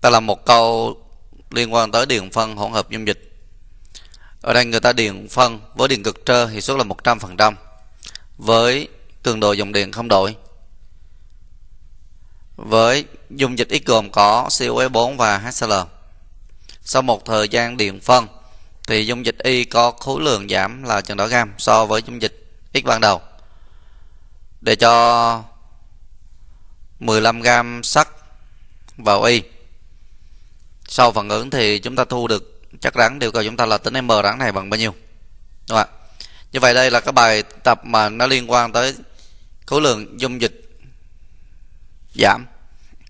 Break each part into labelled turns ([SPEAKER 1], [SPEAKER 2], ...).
[SPEAKER 1] ta làm một câu liên quan tới điện phân hỗn hợp dung dịch ở đây người ta điện phân với điện cực trơ hiệu suất là 100% với cường độ dòng điện không đổi với dung dịch ít gồm có COE4 và HCl sau một thời gian điện phân thì dung dịch Y có khối lượng giảm là chừng đó gam so với dung dịch X ban đầu để cho 15 gam sắt vào Y sau phản ứng thì chúng ta thu được chắc rắn đều cầu chúng ta là tính m rắn này bằng bao nhiêu đúng không ạ như vậy đây là cái bài tập mà nó liên quan tới khối lượng dung dịch giảm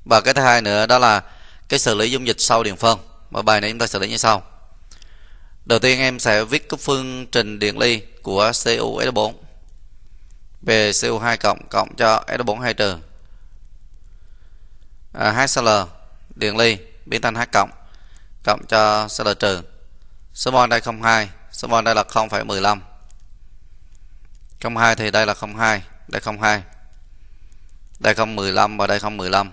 [SPEAKER 1] và cái thứ hai nữa đó là cái xử lý dung dịch sau điện phân và bài này chúng ta xử lý như sau đầu tiên em sẽ viết cái phương trình điện ly của CuS4 về cu 2 cộng cộng cho S42 trừ à, HCl điện ly biến thành h cộng cộng cho sẽ là trừ số mol đây không hai số mol đây là 0,15 hai thì đây là không hai đây không hai đây không 015 và đây không 015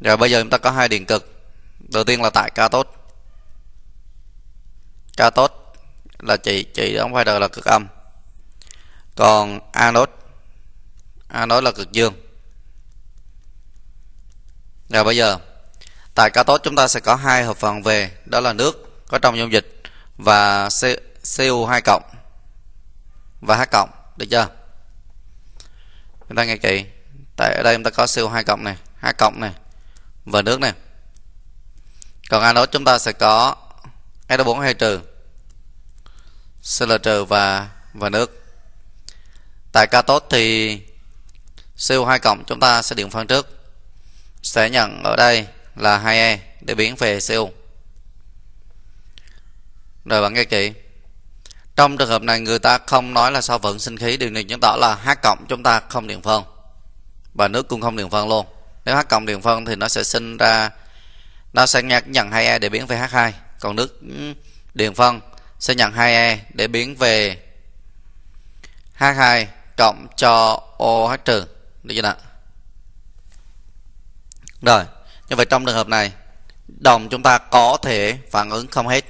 [SPEAKER 1] rồi bây giờ chúng ta có hai điện cực đầu tiên là tại ca tốt ca tốt là chỉ chỉ đóng vai đời là cực âm còn anode anode là cực dương rồi bây giờ tại cao tốt chúng ta sẽ có hai hợp phần về đó là nước có trong dung dịch và CO2 cộng và H cộng được chưa chúng ta nghe kỹ tại ở đây chúng ta có CO2 cộng này H cộng này và nước này còn đó chúng ta sẽ có SO4 hay trừ CL trừ và và nước tại cao cathode thì CO2 cộng chúng ta sẽ điện phân trước sẽ nhận ở đây là 2E để biến về CU. Rồi bạn nghe kỹ. Trong trường hợp này người ta không nói là sao vẫn sinh khí điều này chứng tỏ là H cộng chúng ta không điện phân và nước cũng không điện phân luôn. Nếu H cộng điện phân thì nó sẽ sinh ra nó sẽ nhận 2E để biến về H2, còn nước ừ, điện phân sẽ nhận 2E để biến về H2 cộng cho OH trừ. Được chưa nào? rồi như vậy trong trường hợp này đồng chúng ta có thể phản ứng không hết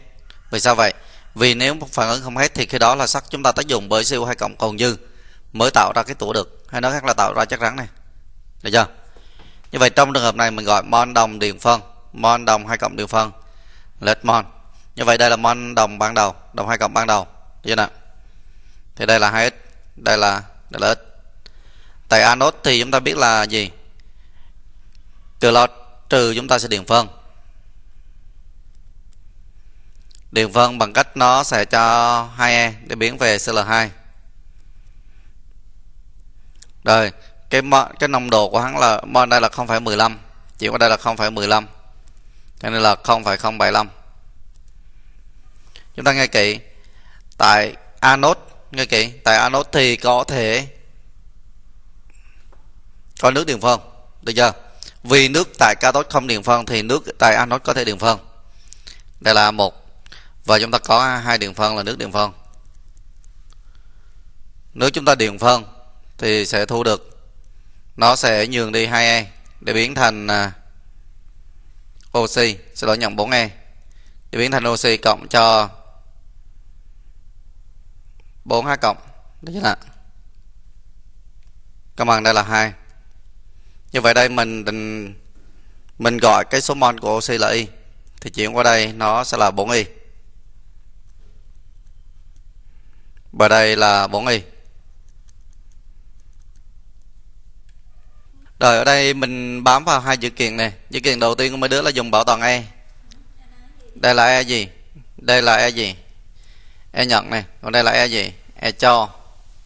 [SPEAKER 1] vì sao vậy vì nếu phản ứng không hết thì khi đó là sắt chúng ta tác dụng bởi CO2 cộng còn dư mới tạo ra cái tủa được hay nói khác là tạo ra chất rắn này được chưa như vậy trong trường hợp này mình gọi mon đồng điền phân mon đồng hai cộng điền phân let mon như vậy đây là mon đồng ban đầu đồng hai cộng ban đầu được chưa nào thì đây là 2x đây là đây là x tại anode thì chúng ta biết là gì trừ là trừ chúng ta sẽ điền phân điền phân bằng cách nó sẽ cho 2e để biến về CL2 rồi cái cái nồng độ của hắn là mol đây là 0,15 chỉ có đây là 0,15 cho nên là 0,075 chúng ta nghe kỹ tại anode nghe kỹ tại anode thì có thể có nước điện phân được chưa vì nước tại cathode không điện phân thì nước tại anode có thể điện phân đây là một và chúng ta có hai điện phân là nước điện phân nếu chúng ta điện phân thì sẽ thu được nó sẽ nhường đi 2E để biến thành oxy sẽ đó nhận 4E để biến thành oxy cộng cho 4H cộng được chưa ạ? Các bạn đây là hai như vậy đây mình mình gọi cái số mol của oxy là y thì chuyển qua đây nó sẽ là 4y và đây là 4y rồi ở đây mình bám vào hai dữ kiện này dữ kiện đầu tiên của mấy đứa là dùng bảo toàn e đây là e gì đây là e gì e nhận này còn đây là e gì e cho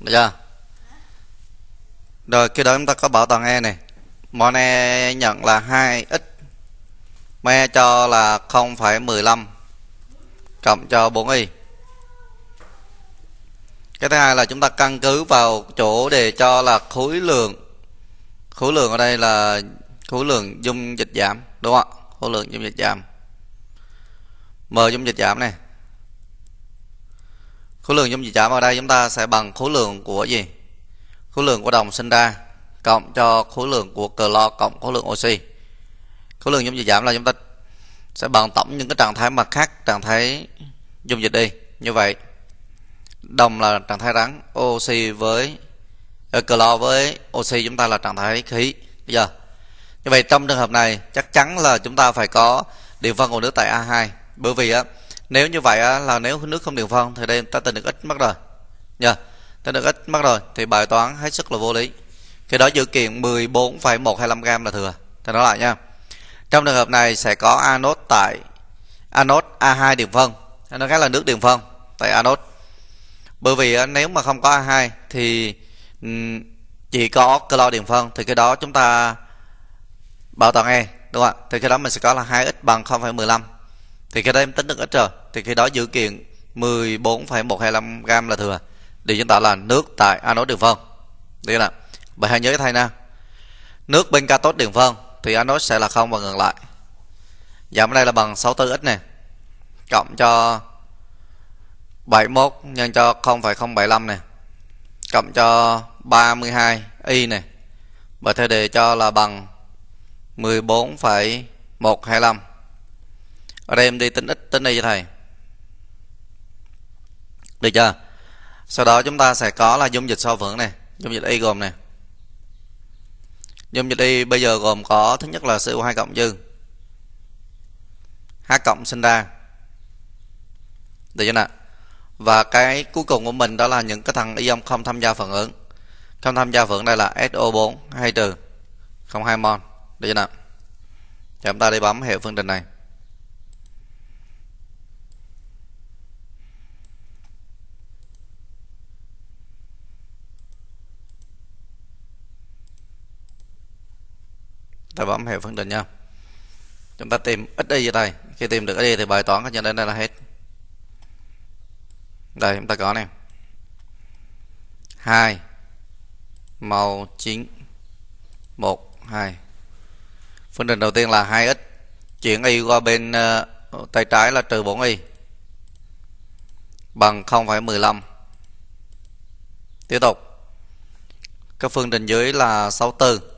[SPEAKER 1] được chưa rồi khi đó chúng ta có bảo toàn e này Mone nhận là 2x Me cho là 0,15 Cộng cho 4y Cái thứ hai là chúng ta căn cứ vào chỗ để cho là khối lượng Khối lượng ở đây là khối lượng dung dịch giảm Đúng không ạ? Khối lượng dung dịch giảm M dung dịch giảm này Khối lượng dung dịch giảm ở đây chúng ta sẽ bằng khối lượng của gì? Khối lượng của đồng sinh ra cộng cho khối lượng của clo cộng khối lượng oxy khối lượng dung dịch giảm là chúng ta sẽ bằng tổng những cái trạng thái mặt khác trạng thái dung dịch đi như vậy đồng là trạng thái rắn oxy với uh, ờ, clo với oxy chúng ta là trạng thái khí bây giờ như vậy trong trường hợp này chắc chắn là chúng ta phải có điện phân của nước tại A2 bởi vì á nếu như vậy á, là nếu nước không điện phân thì đây ta tính được ít mất rồi nha yeah. tính được ít mất rồi thì bài toán hết sức là vô lý khi đó dự kiện 14,125 gram là thừa thì nói lại nha trong trường hợp này sẽ có anode tại anode A2 điện phân nó khác là nước điện phân tại anode bởi vì à, nếu mà không có A2 thì ừ, chỉ có clo điện phân thì cái đó chúng ta bảo toàn E đúng không ạ thì cái đó mình sẽ có là 2x bằng 0,15 thì cái đó em tính được ít rồi thì khi đó dự kiện 14,125 gram là thừa để chứng tỏ là nước tại anode đường phân đi là bạn hãy nhớ cái thầy nè Nước bên cathode điện phân vâng, Thì anode sẽ là không và ngược lại Giảm ở đây là bằng 64x này Cộng cho 71 nhân cho 0,075 này Cộng cho 32y này và theo đề cho là bằng 14,125 Ở đây em đi tính x tính y cho thầy Được chưa? Sau đó chúng ta sẽ có là dung dịch so vững này Dung dịch y gồm này Dung dịch Y bây giờ gồm có thứ nhất là CO2 cộng dư H cộng sinh ra Được chưa nào Và cái cuối cùng của mình đó là những cái thằng ion không tham gia phản ứng Không tham gia phản ứng đây là SO4 hay trừ 02 mol Được chưa nào Chúng ta đi bấm hệ phương trình này ta bấm hiệu phân định nha chúng ta tìm ít y ở đây khi tìm được y thì bài toán các nhân đến đây là hết đây chúng ta có này Hai màu chính một hai. phân định đầu tiên là hai x chuyển y qua bên uh, tay trái là trừ bốn y bằng không phẩy mười lăm. tiếp tục các phương trình dưới là 64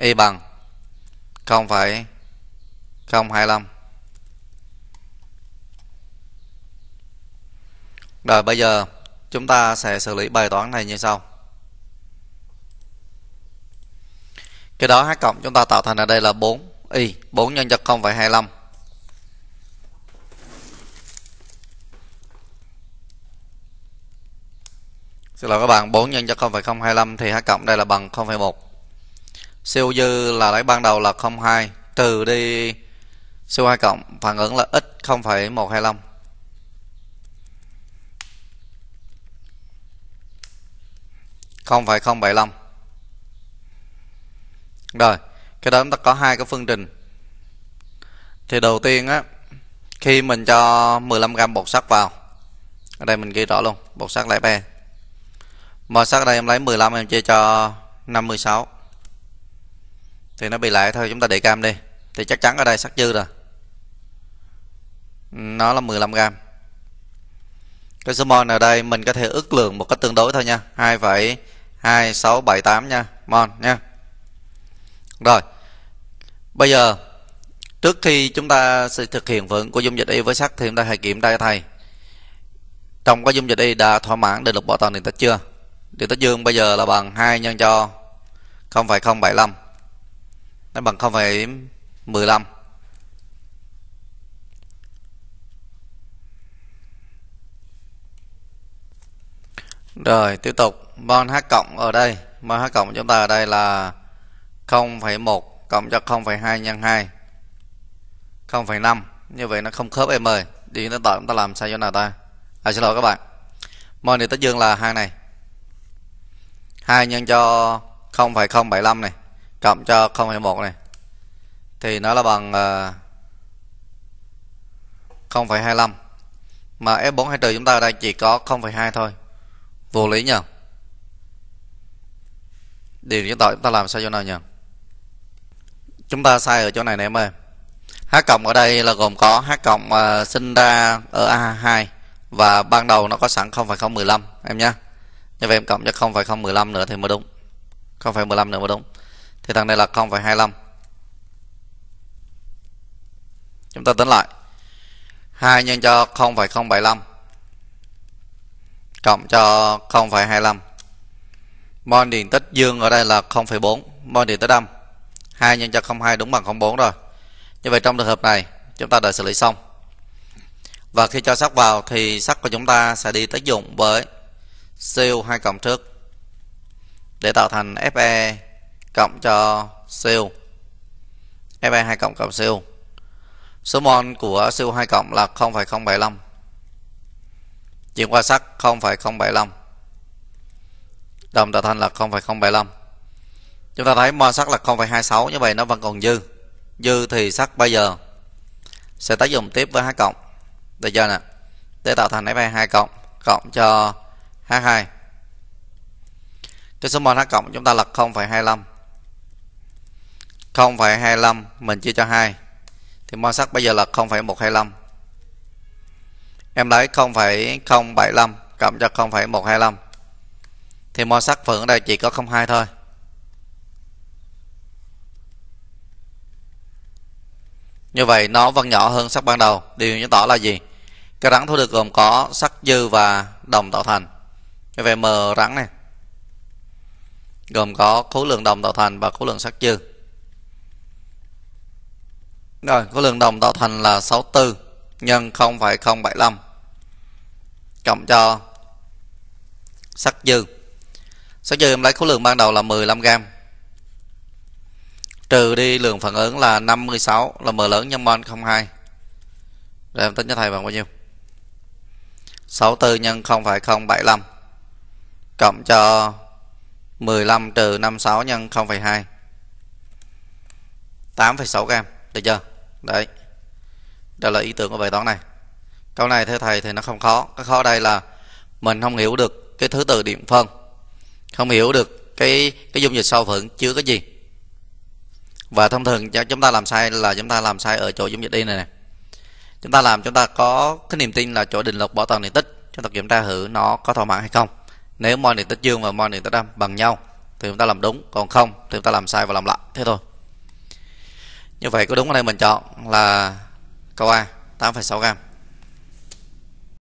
[SPEAKER 1] y bằng 0,025 Rồi bây giờ chúng ta sẽ xử lý bài toán này như sau Cái đó h cộng chúng ta tạo thành ở đây là 4 y 4 nhân cho 0,25 Xin lỗi các bạn 4 nhân cho 0,025 thì h cộng đây là bằng 0,1 siêu dư là lấy ban đầu là 02 trừ đi siêu 2 cộng phản ứng là x 0,125 0,075 rồi cái đó chúng ta có hai cái phương trình thì đầu tiên á khi mình cho 15 gram bột sắt vào ở đây mình ghi rõ luôn bột sắt lẻ bè màu sắt đây em lấy 15 em chia cho 56 thì nó bị lại thôi chúng ta để cam đi thì chắc chắn ở đây sắc dư rồi nó là 15 gram cái số mol ở đây mình có thể ước lượng một cách tương đối thôi nha 2,2678 nha mol nha rồi bây giờ trước khi chúng ta sẽ thực hiện vững của dung dịch y với sắt thì chúng ta hãy kiểm tra thầy trong có dung dịch y đã thỏa mãn định luật bảo toàn điện tích chưa điện tích dương bây giờ là bằng 2 nhân cho 0,075 nó bằng 0,15 Rồi tiếp tục Mon H cộng ở đây Mon H cộng chúng ta ở đây là 0,1 cộng cho 0,2 nhân 2 0,5 Như vậy nó không khớp em ơi Đi nó tội chúng ta làm sao chỗ nào ta À xin lỗi các bạn Mon điện tích dương là hai này 2 nhân cho 0,075 này cộng cho 0,1 này thì nó là bằng 0,25 ờ, mà F4 hay trừ chúng ta ở đây chỉ có 0,2 thôi vô lý nhỉ điều chứng tỏ chúng ta làm sao chỗ nào nhỉ chúng ta sai ở chỗ này nè em ơi h cộng ở đây là gồm có h cộng uh, sinh ra ở a2 và ban đầu nó có sẵn 0,015 em nhé như vậy em cộng cho 0,015 nữa thì mới đúng 0,15 nữa mới đúng thì thằng này là 0,25 chúng ta tính lại 2 nhân cho 0,075 cộng cho 0,25 mol điện tích dương ở đây là 0,4 mol điện tích âm 2 nhân cho 02 đúng bằng 04 rồi như vậy trong trường hợp này chúng ta đã xử lý xong và khi cho sắt vào thì sắt của chúng ta sẽ đi tác dụng với CO2 cộng trước để tạo thành Fe cộng cho siêu Fe2 cộng cộng siêu Số mol của siêu 2 cộng là 0,075 Chuyển qua sắt 0,075 Đồng tạo thành là 0,075 Chúng ta thấy mol sắt là 0,26 Như vậy nó vẫn còn dư Dư thì sắt bây giờ Sẽ tác dụng tiếp với H cộng Được chưa nè Để tạo thành Fe2 cộng Cộng cho H2 Cái số mol H cộng chúng ta là 0,25 0,25 mình chia cho 2 thì mol sắc bây giờ là 0,125 em lấy 0,075 cộng cho 0,125 thì mol sắc phượng ở đây chỉ có 02 thôi như vậy nó vẫn nhỏ hơn sắc ban đầu điều chứng tỏ là gì cái rắn thu được gồm có sắc dư và đồng tạo thành như vậy m rắn này gồm có khối lượng đồng tạo thành và khối lượng sắc dư rồi, khối lượng đồng tạo thành là 64 nhân 0,075 cộng cho sắt dư. Sắt dư em lấy khối lượng ban đầu là 15 g. Trừ đi lượng phản ứng là 56 là m lớn nhân mol 02. Rồi em tính cho thầy bằng bao nhiêu? 64 nhân 0,075 cộng cho 15 trừ 56 nhân 0,2 8,6 gam. được chưa đấy đó là ý tưởng của bài toán này câu này theo thầy thì nó không khó cái khó đây là mình không hiểu được cái thứ tự điện phân không hiểu được cái cái dung dịch sau phận chứa cái gì và thông thường chúng ta làm sai là chúng ta làm sai ở chỗ dung dịch đi này, này chúng ta làm chúng ta có cái niềm tin là chỗ định luật bảo toàn điện tích chúng ta kiểm tra thử nó có thỏa mãn hay không nếu mol điện tích dương và mol điện tích âm bằng nhau thì chúng ta làm đúng còn không thì chúng ta làm sai và làm lại thế thôi như vậy có đúng ở đây mình chọn là câu A 8,6 gram